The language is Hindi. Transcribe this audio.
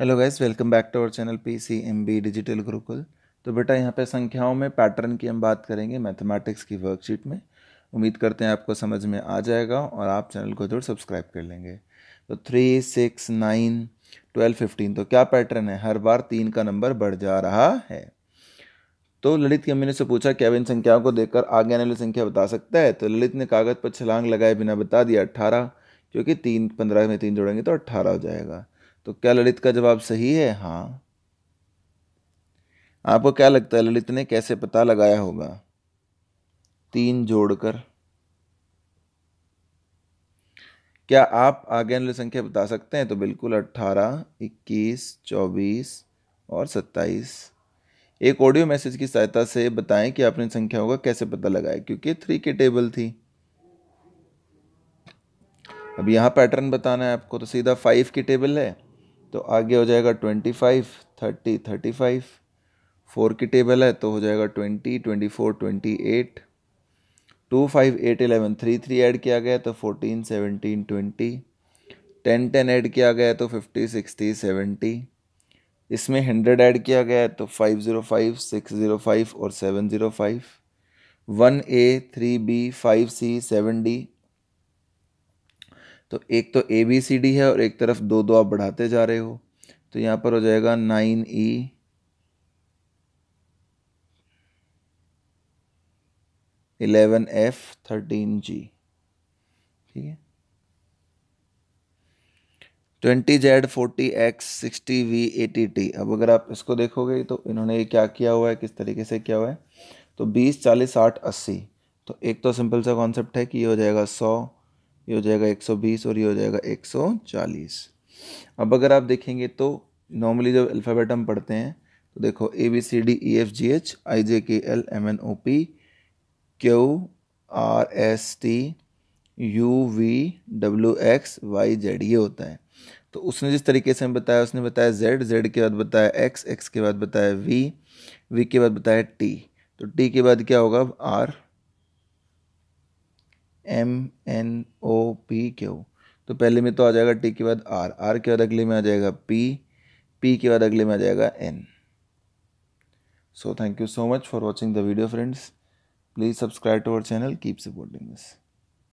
hello guys welcome back to our channel P C M B digital Gurukul तो बेटा यहाँ पे संख्याओं में पैटर्न की हम बात करेंगे मैथमेटिक्स की वर्कशीट में उम्मीद करते हैं आपको समझ में आ जाएगा और आप चैनल को जरूर सब्सक्राइब कर लेंगे तो three six nine twelve fifteen तो क्या पैटर्न है हर बार तीन का नंबर बढ़ जा रहा है तो ललित की अम्मी ने से पूछा क्या इन संख्याओं को देखकर आगे आने वाली संख्या बता सकता है तो ललित ने कागज़ पर छलांग लगाए बिना बता दिया अट्ठारह क्योंकि तीन पंद्रह में तीन जोड़ेंगे तो अट्ठारह हो जाएगा तो क्या ललित का जवाब सही है हाँ आपको क्या लगता है ललित ने कैसे पता लगाया होगा तीन जोड़कर क्या आप आगे अनुल संख्या बता सकते हैं तो बिल्कुल अट्ठारह इक्कीस चौबीस और सत्ताईस एक ऑडियो मैसेज की सहायता से बताएं कि आपने संख्याओं का कैसे पता लगाया क्योंकि थ्री की टेबल थी अब यहाँ पैटर्न बताना है आपको तो सीधा फाइव की टेबल है तो आगे हो जाएगा twenty five thirty thirty five four की टेबल है तो हो जाएगा twenty twenty four twenty eight two five eight eleven three three add किया गया तो fourteen seventeen twenty ten ten add किया गया तो फिफ्टी सिक्सटी सेवेंटी इसमें हंड्रेड ऐड किया गया है तो five zero five six zero five और seven zero five one A three B five C seven D तो एक तो ए बी सी डी है और एक तरफ दो दो आप बढ़ाते जा रहे हो तो यहाँ पर हो जाएगा nine E eleven F thirteen G ठीक है twenty Z forty X sixty V eighty T अब अगर आप इसको देखोगे तो इन्होंने ये क्या किया हुआ है किस तरीके से किया हुआ है तो बीस चालीस साठ अस्सी तो एक तो सिंपल सा कॉन्सेप्ट है कि ये हो जाएगा सौ ये हो जाएगा 120 और ये हो जाएगा 140 अब अगर आप देखेंगे तो नॉर्मली जब अल्फ़ाबेट हम पढ़ते हैं तो देखो A B C D E F G H I J K L M N O P Q R S T U V W X Y Z ये होता है तो उसने जिस तरीके से हमें बताया उसने बताया जेड जेड के बाद बताया एक्स एक्स के बाद बताया वी वी के बाद बताया टी तो टी के बाद क्या होगा R M N O P Q तो पहले में तो आ जाएगा टी के बाद आर आर के बाद अगले में आ जाएगा पी पी के बाद अगले में आ जाएगा N so thank you so much for watching the video friends please subscribe to our channel keep supporting this